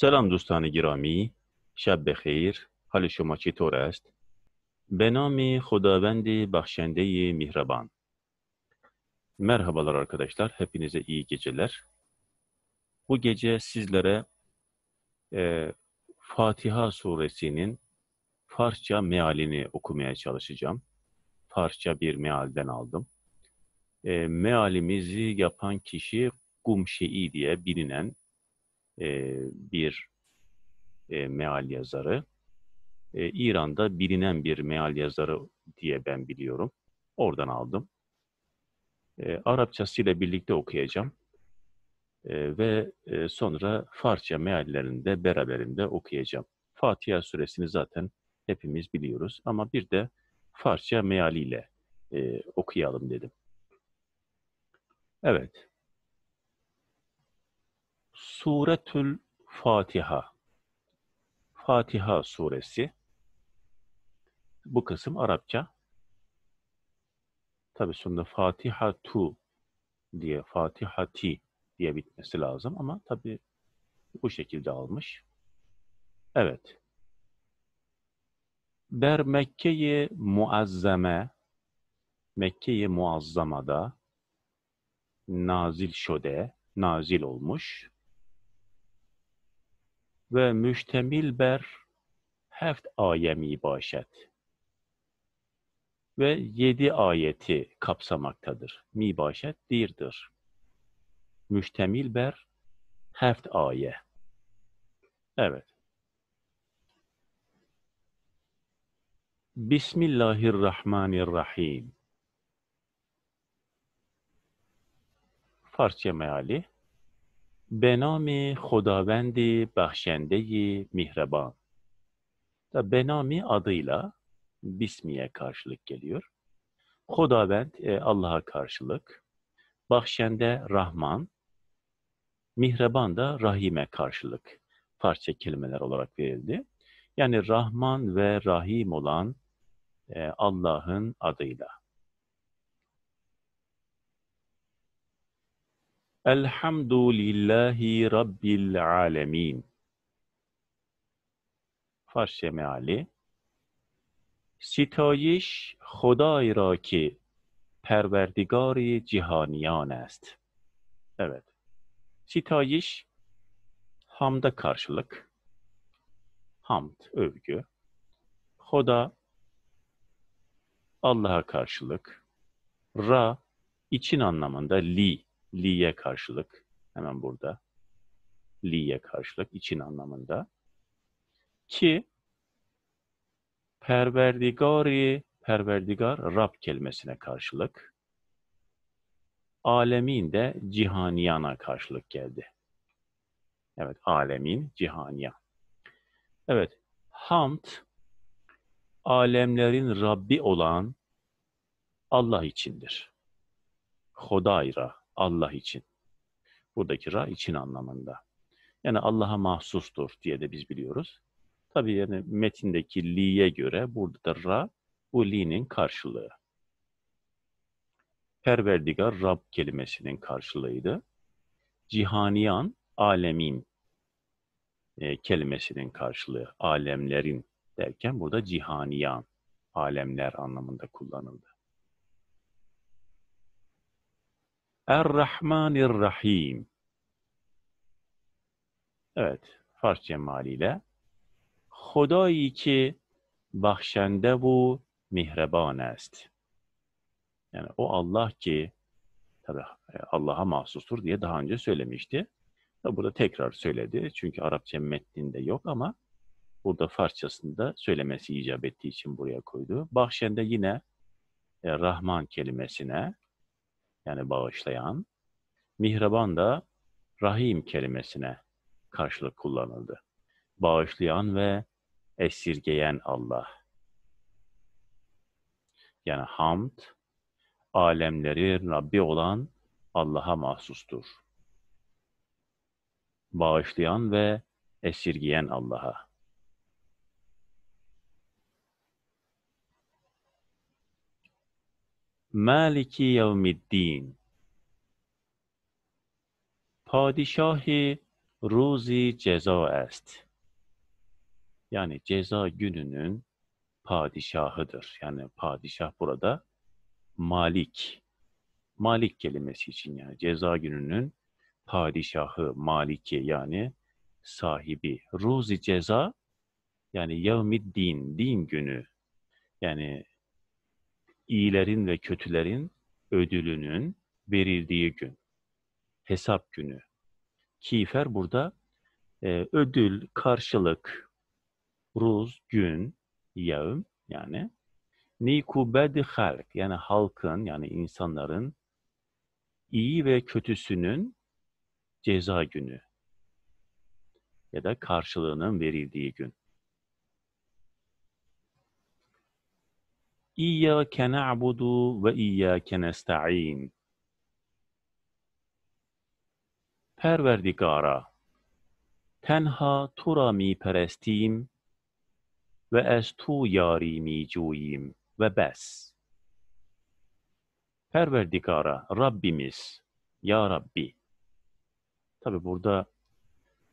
سلام دوستان گرامی شب بخیر حال شما چطور است به نام خداوند بخشنده مهربان Merhabalar arkadaşlar, hepinize iyi geceler. Bu gece sizlere e, Fatiha suresinin Farsça mealini okumaya çalışacağım. Farsça bir mealden aldım. E, mealimizi yapan kişi Gumşei diye bilinen e, bir e, meal yazarı. E, İran'da bilinen bir meal yazarı diye ben biliyorum. Oradan aldım. E, Arapçasıyla birlikte okuyacağım. E, ve e, sonra Farsça meallerini de beraberinde okuyacağım. Fatiha suresini zaten hepimiz biliyoruz ama bir de Farsça mealiyle e, okuyalım dedim. Evet, Suretül Fatiha. Fatiha suresi. Bu kısım Arapça. Tabi sonunda Fatiha tu diye Fatiha ti diye bitmesi lazım ama tabi bu şekilde almış. Evet. Der Mekke-i Muazzame Muazzama'da nazil şode, nazil olmuş. و مشتمل بر هفت آیه می باشد ve yedi ayeti kapsamaktadır. Mi başet dirdir. Müştemil ber heft aye. Evet. Bismillahirrahmanirrahim. Farsça meali. به نام خداوند بخشنده مهربان da Benami adıyla Bismi'ye karşılık geliyor. Hudavent e, Allah'a karşılık. Bahşende Rahman. Mihraban da Rahim'e karşılık. Parça kelimeler olarak verildi. Yani Rahman ve Rahim olan Allah'ın adıyla. Elhamdülillahi Rabbil alemin. Farsça meali ستایش خدای را که Perverdigari Cihaniyan است. Evet. Sitayiş hamda karşılık. Hamd, övgü. Hoda Allah'a karşılık. Ra için anlamında li li'ye karşılık hemen burada li'ye karşılık için anlamında ki perverdigari perverdigar Rab kelimesine karşılık alemin de cihaniyana karşılık geldi. Evet, alemin cihaniyan. Evet, hamd alemlerin Rabbi olan Allah içindir. Hodayra Allah için. Buradaki ra için anlamında. Yani Allah'a mahsustur diye de biz biliyoruz. Tabii yani metindeki li'ye göre burada da ra bu li'nin karşılığı. Perverdigar Rab kelimesinin karşılığıydı. Cihaniyan, alemin e, kelimesinin karşılığı alemlerin derken burada cihaniyan, alemler anlamında kullanıldı. al-Rahim. Evet, Farsça maliyle. Hodایی ki bahşende bu mihreban est. Yani o Allah ki tabi e, Allah'a mahsustur diye daha önce söylemişti. burada tekrar söyledi. Çünkü Arapça metninde yok ama burada Farsçasında söylemesi icap ettiği için buraya koydu. Bahşende yine e, Rahman kelimesine yani bağışlayan, mihraban da rahim kelimesine karşılık kullanıldı. Bağışlayan ve esirgeyen Allah. Yani hamd, alemlerin Rabbi olan Allah'a mahsustur. Bağışlayan ve esirgeyen Allah'a. Maliki yevmiddin. پادشاه روزی ceza است. Yani ceza gününün padişahıdır. Yani padişah burada malik. Malik kelimesi için yani ceza gününün padişahı, maliki yani sahibi. Ruzi ceza yani yevmid din, din günü. Yani iyilerin ve kötülerin ödülünün verildiği gün. Hesap günü. Kifer burada e, ödül, karşılık, ruz, gün, yağım yani nikubedi halk yani halkın yani insanların iyi ve kötüsünün ceza günü ya da karşılığının verildiği gün. İyyâke na'budu ve iyyâke nesta'in. Perverdigara, tenha tura mi perestiyim ve ez tu yari mi cuyim ve bes. Perverdigara, Rabbimiz, Ya Rabbi. Tabi burada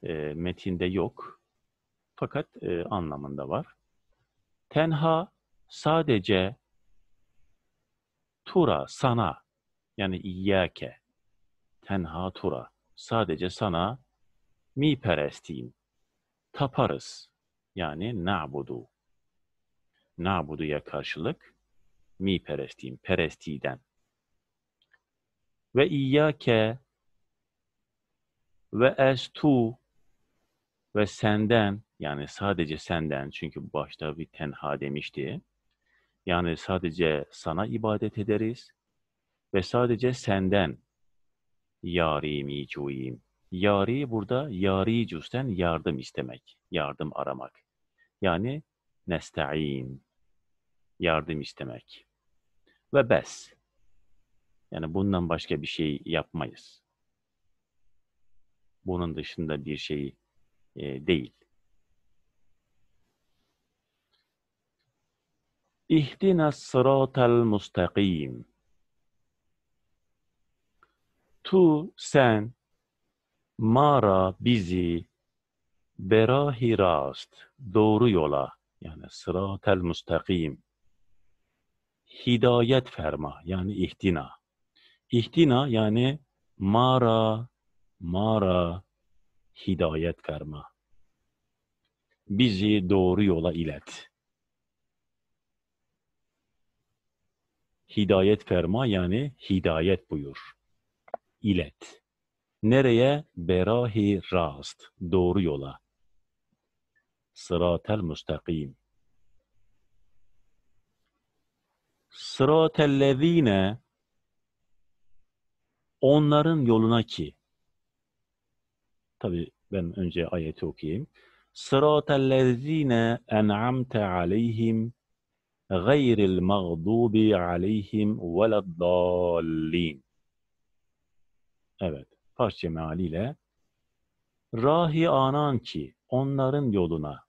e, metinde yok fakat e, anlamında var. Tenha sadece tura sana yani iyyake tenha tura sadece sana mi perestiyim taparız yani na'budu na'budu'ya karşılık mi perestiyim perestiden ve iyyake ve estu ve senden yani sadece senden çünkü başta bir tenha demişti yani sadece sana ibadet ederiz ve sadece senden yarim icuim. Yari burada yari cüsten yardım istemek, yardım aramak. Yani nesta'in, yardım istemek. Ve bes. Yani bundan başka bir şey yapmayız. Bunun dışında bir şey e, değil. İhdina sıratel mustakim. Tu sen mara bizi berahi rast doğru yola yani sıratel mustakim hidayet ferma yani ihtina. İhtina yani mara mara hidayet ferma. Bizi doğru yola ilet. Hidayet ferma yani hidayet buyur. İlet. Nereye? Berahi rast. Doğru yola. Sıratel müstakim. Sıratellezine onların yoluna ki. Tabi ben önce ayeti okuyayım. Sıratellezine en'amte aleyhim غَيْرِ الْمَغْضُوبِ عَلَيْهِمْ وَلَا الضَّالِّينَ Evet, parça mealiyle Rahi anan ki onların yoluna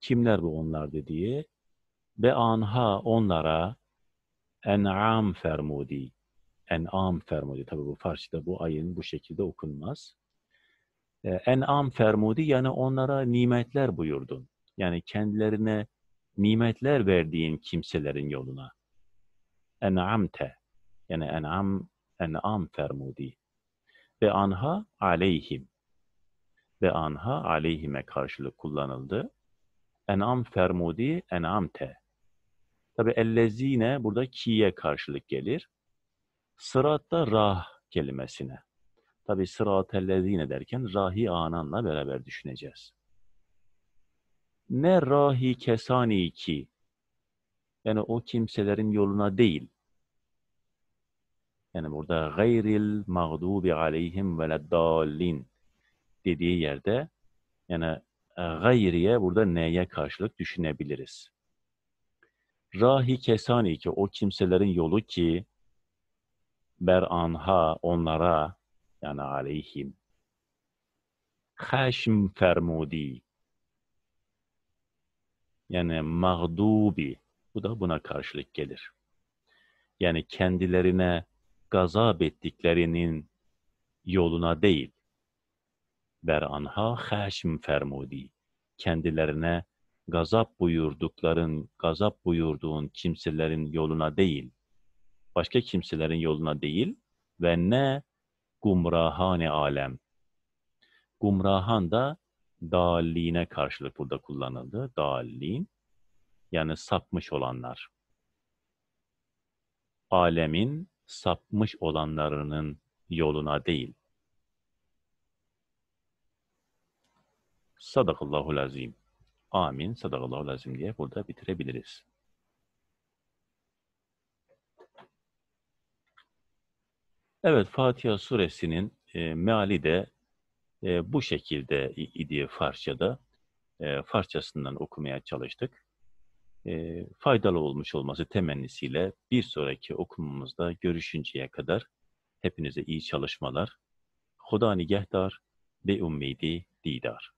kimler bu onlar dediği ve anha onlara en'am fermudi en'am fermudi tabi bu Farsçada bu ayın bu şekilde okunmaz ee, en'am fermudi yani onlara nimetler buyurdun yani kendilerine nimetler verdiğin kimselerin yoluna. En'amte yani en'am en'am fermudi ve anha aleyhim ve anha aleyhime karşılık kullanıldı. En'am fermudi en'amte Tabi ellezine burada kiye karşılık gelir. Sıratta rah kelimesine. Tabi sırat ellezine derken rahi ananla beraber düşüneceğiz ne rahi kesani ki yani o kimselerin yoluna değil. Yani burada gayril mağdubi aleyhim veleddallin dediği yerde yani e, gayriye burada neye karşılık düşünebiliriz. Rahi kesani ki o kimselerin yolu ki beranha onlara yani aleyhim haşim fermudi yani mağdubi. Bu da buna karşılık gelir. Yani kendilerine gazap ettiklerinin yoluna değil. beranha anha haşim fermudi. Kendilerine gazap buyurdukların, gazap buyurduğun kimselerin yoluna değil. Başka kimselerin yoluna değil ve ne gumrahane alem. Gumrahan da daline karşılık burada kullanıldı. Dalin yani sapmış olanlar. Alemin sapmış olanlarının yoluna değil. Sadakallahu lazim. Amin. Sadakallahu lazim diye burada bitirebiliriz. Evet Fatiha suresinin e, meali de e, bu şekilde idi Farsça'da. E, Farsçasından okumaya çalıştık. E, faydalı olmuş olması temennisiyle bir sonraki okumamızda görüşünceye kadar hepinize iyi çalışmalar. Hoda nigehdar ve ümmidi didar.